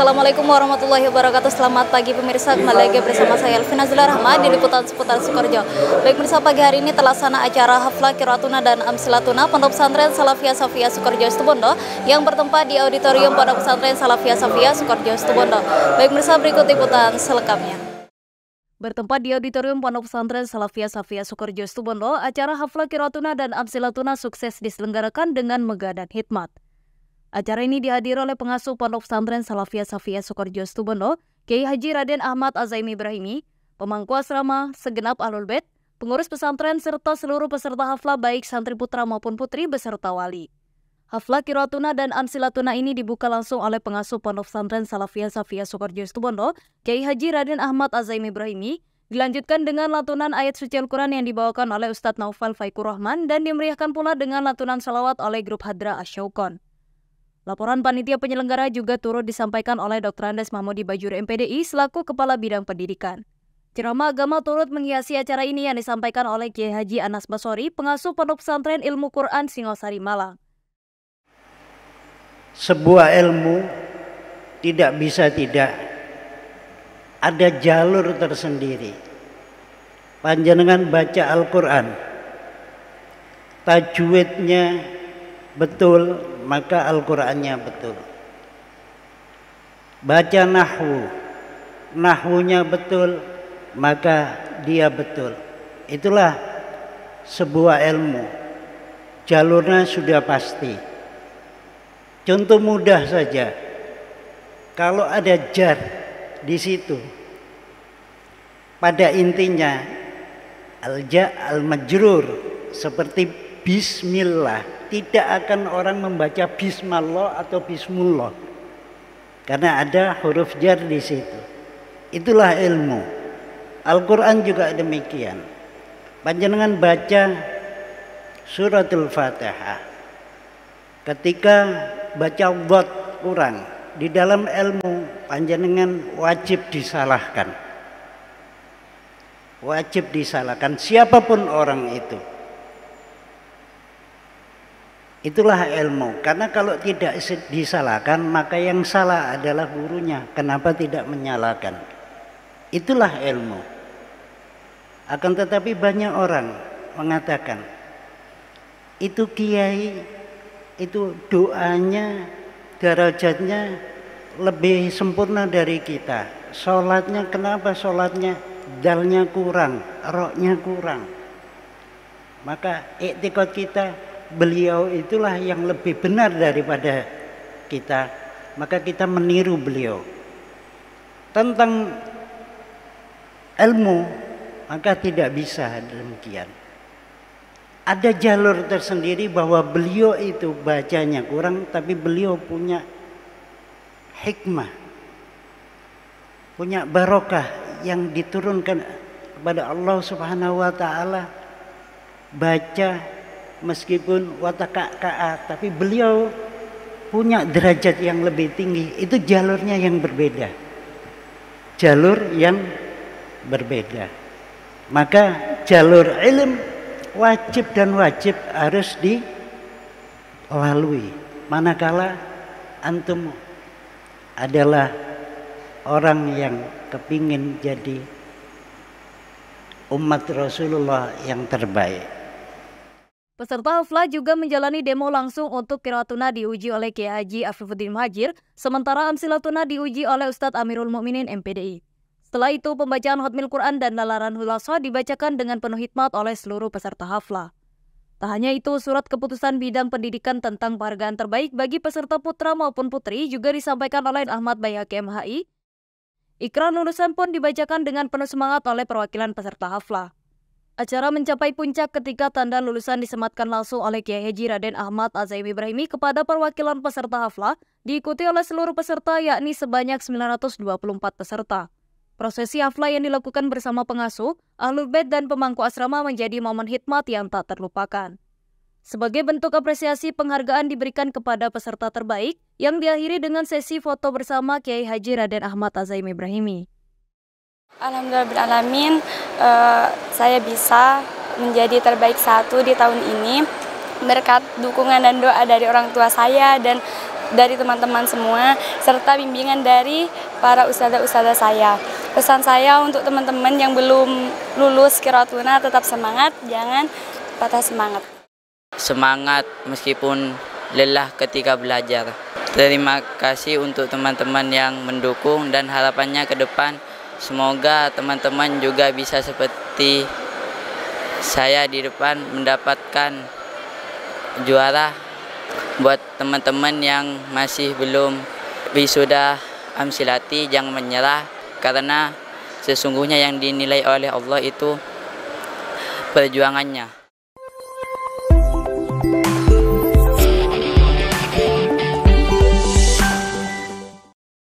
Assalamualaikum warahmatullahi wabarakatuh Selamat pagi pemirsa Kembali lagi bersama saya Elvina Zularahma Di Liputan Seputar Sukorjo Baik pemirsa pagi hari ini telah sana acara Hafla Kiratuna dan Amsilatuna Pondok Pesantren Salafia Safia Sukorjo Stubondo Yang bertempat di Auditorium Pondok Pesantren Salafia Safia Sukorjo Stubondo Baik pemirsa berikut liputan selengkapnya Bertempat di Auditorium Pondok Pesantren Salafia Safia Sukorjo Stubondo, acara Hafla Kiratuna dan Amsilatuna sukses diselenggarakan dengan megah dan hikmat. Acara ini dihadiri oleh pengasuh Pondok Pesantren salafiyah Safia Sukorjo Stubono, Kiai Haji Raden Ahmad Azaim Ibrahimi, pemangku asrama segenap Alul Bed, pengurus pesantren serta seluruh peserta hafla baik santri putra maupun putri beserta wali. Hafla Kiratuna dan Ansilatuna ini dibuka langsung oleh pengasuh Pondok Pesantren salafiyah Safia Sukorjo Stubono, Kiai Haji Raden Ahmad Azaim Ibrahimi, dilanjutkan dengan lantunan ayat suci Al-Quran yang dibawakan oleh Ustadz Naufal Faikur Rahman dan dimeriahkan pula dengan lantunan salawat oleh grup Hadra Asyaukon. Laporan panitia penyelenggara juga turut disampaikan oleh Dr. Andes Mahmudi Bajur MPDI selaku Kepala Bidang Pendidikan. Ceramah agama turut menghiasi acara ini yang disampaikan oleh Kiai Haji Anas Basori, pengasuh Pondok Pesantren Ilmu Quran Singosari Malang. Sebuah ilmu tidak bisa tidak ada jalur tersendiri. Panjenengan baca Al-Quran, tajwidnya betul, maka Al-Qur'annya betul. Baca nahwu, nahwunya betul, maka dia betul. Itulah sebuah ilmu. Jalurnya sudah pasti. Contoh mudah saja. Kalau ada jar di situ, pada intinya alja al majrur seperti bismillah tidak akan orang membaca bismallah atau bismullah. Karena ada huruf jar di situ. Itulah ilmu. Al-Qur'an juga demikian. Panjenengan baca suratul Fatihah. Ketika baca wad kurang, di dalam ilmu panjenengan wajib disalahkan. Wajib disalahkan siapapun orang itu Itulah ilmu. Karena kalau tidak disalahkan, maka yang salah adalah gurunya. Kenapa tidak menyalahkan? Itulah ilmu. Akan tetapi banyak orang mengatakan, itu kiai, itu doanya, derajatnya lebih sempurna dari kita. Sholatnya kenapa sholatnya dalnya kurang, roknya kurang. Maka etikot kita beliau itulah yang lebih benar daripada kita maka kita meniru beliau tentang ilmu maka tidak bisa demikian ada jalur tersendiri bahwa beliau itu bacanya kurang tapi beliau punya hikmah punya barokah yang diturunkan kepada Allah Subhanahu wa taala baca meskipun watak KA, tapi beliau punya derajat yang lebih tinggi itu jalurnya yang berbeda jalur yang berbeda maka jalur ilm wajib dan wajib harus dilalui manakala antum adalah orang yang kepingin jadi umat Rasulullah yang terbaik Peserta Hafla juga menjalani demo langsung untuk Kiratuna diuji oleh Kiai Haji Afifuddin Majir, sementara Amsilatuna diuji oleh Ustadz Amirul Mukminin MPDI. Setelah itu, pembacaan Hotmil Quran dan lalaran hulasa dibacakan dengan penuh hikmat oleh seluruh peserta Hafla. Tak hanya itu, surat keputusan bidang pendidikan tentang penghargaan terbaik bagi peserta putra maupun putri juga disampaikan oleh Ahmad Bayak MHI. Ikrar lulusan pun dibacakan dengan penuh semangat oleh perwakilan peserta Hafla. Acara mencapai puncak ketika tanda lulusan disematkan langsung oleh Kiai Haji Raden Ahmad Azaim Ibrahimi kepada perwakilan peserta hafla, diikuti oleh seluruh peserta yakni sebanyak 924 peserta. Prosesi hafla yang dilakukan bersama pengasuh, ahlul bed dan pemangku asrama menjadi momen hikmat yang tak terlupakan. Sebagai bentuk apresiasi, penghargaan diberikan kepada peserta terbaik yang diakhiri dengan sesi foto bersama Kiai Haji Raden Ahmad Azaim Ibrahimi. Alhamdulillah eh, saya bisa menjadi terbaik satu di tahun ini berkat dukungan dan doa dari orang tua saya dan dari teman-teman semua serta bimbingan dari para ustadz-ustadz saya. Pesan saya untuk teman-teman yang belum lulus kiratuna tetap semangat, jangan patah semangat. Semangat meskipun lelah ketika belajar. Terima kasih untuk teman-teman yang mendukung dan harapannya ke depan Semoga teman-teman juga bisa seperti saya di depan mendapatkan juara buat teman-teman yang masih belum wisuda amsilati jangan menyerah karena sesungguhnya yang dinilai oleh Allah itu perjuangannya.